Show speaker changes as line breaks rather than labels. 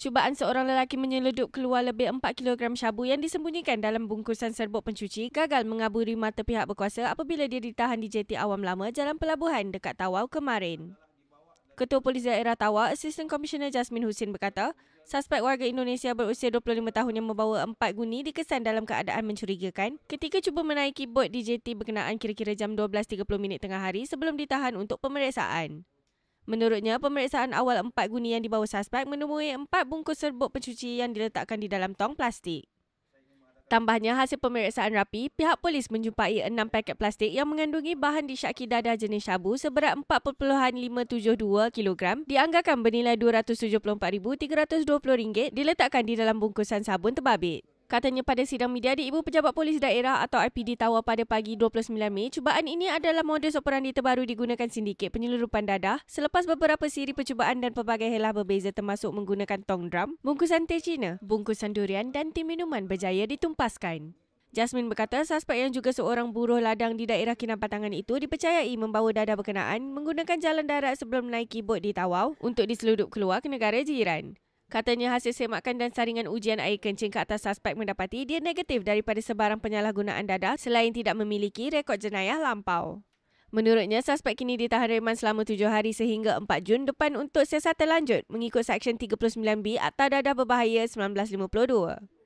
Cubaan seorang lelaki menyeledup keluar lebih 4 kg syabu yang disembunyikan dalam bungkusan serbuk pencuci gagal mengaburi mata pihak berkuasa apabila dia ditahan di Jeti Awam Lama Jalan Pelabuhan dekat Tawau kemarin. Ketua Polis Daerah Tawau, Assistant Commissioner Jasmine Husin berkata, suspek warga Indonesia berusia 25 tahun yang membawa empat guni dikesan dalam keadaan mencurigakan ketika cuba menaiki bot di Jeti berkenaan kira-kira jam 12.30 minit tengah hari sebelum ditahan untuk pemeriksaan. Menurutnya, pemeriksaan awal empat guni yang dibawa suspek menemui empat bungkus serbuk pencuci yang diletakkan di dalam tong plastik. Tambahnya, hasil pemeriksaan rapi, pihak polis menjumpai enam paket plastik yang mengandungi bahan disyaki dadah jenis syabu seberat 4.572 kg dianggarkan bernilai RM274,320 diletakkan di dalam bungkusan sabun terbabit. Katanya pada sidang media di Ibu Pejabat Polis Daerah atau IPD Tawar pada pagi 29 Mei, cubaan ini adalah modus operandi terbaru digunakan sindiket penyelurupan dadah selepas beberapa siri percubaan dan pelbagai helah berbeza termasuk menggunakan tong drum, bungkusan teh cina, bungkusan durian dan tim minuman berjaya ditumpaskan. Jasmine berkata suspek yang juga seorang buruh ladang di daerah Kinabatangan itu dipercayai membawa dadah berkenaan menggunakan jalan darat sebelum naik bot di Tawau untuk diseludup keluar ke negara jiran. Katanya hasil semakan dan saringan ujian air kencing ke atas suspek mendapati dia negatif daripada sebarang penyalahgunaan dadah selain tidak memiliki rekod jenayah lampau. Menurutnya, suspek kini ditahan reman selama tujuh hari sehingga 4 Jun depan untuk siasatan lanjut mengikut Seksyen 39B Akta Dadah Berbahaya 1952.